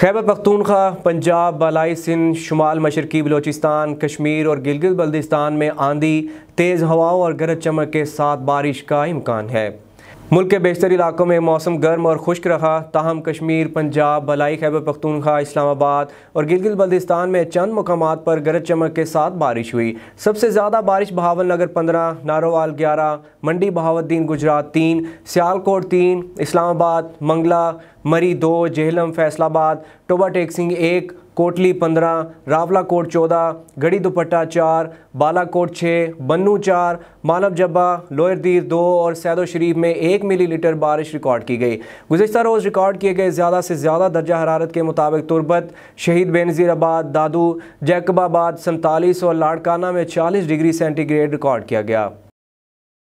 खैबर पख्तूनख्वा पंजाब बलाई सिंध शुमाल मशरकी बलोचिस्तान कश्मीर और गिलगित बल्दिस्तान में आंधी तेज़ हवाओं और गरज चमक के साथ बारिश का इम्कान है मुल्क के बेशतर इलाकों में मौसम गर्म और खुश्क रहा ताहम कश्मीर पंजाब बलाई खैबर पख्तूनखा इस्लामाबाद और गिलगित बल्दिस्तान में चंद मकाम पर गरज चमक के साथ बारिश हुई सबसे ज़्यादा बारिश बहावल नगर पंद्रह नारोवाल ग्यारह मंडी बहावद्दीन गुजरात तीन सियालकोट तीन इस्लामाबाद मंगला मरी दो जहलम फैसलाबाद टोबा टेक सिंह एक कोटली पंद्रह रावला कोट चौदह गढ़ी दुपट्टा चार बालाकोट छः बन्नू चार मानव जब्बा लोअर दीर दो और सैदो शरीफ में एक मिलीलीटर बारिश रिकॉर्ड की गई गुजशत रोज़ रिकॉर्ड किए गए ज़्यादा से ज़्यादा दर्जा हरारत के मुताबिक तुरबत शहीद आबाद दादू जैकबाबाद सैंतालीस और लाड़काना में चालीस डिग्री सेंटीग्रेड रिकॉर्ड किया गया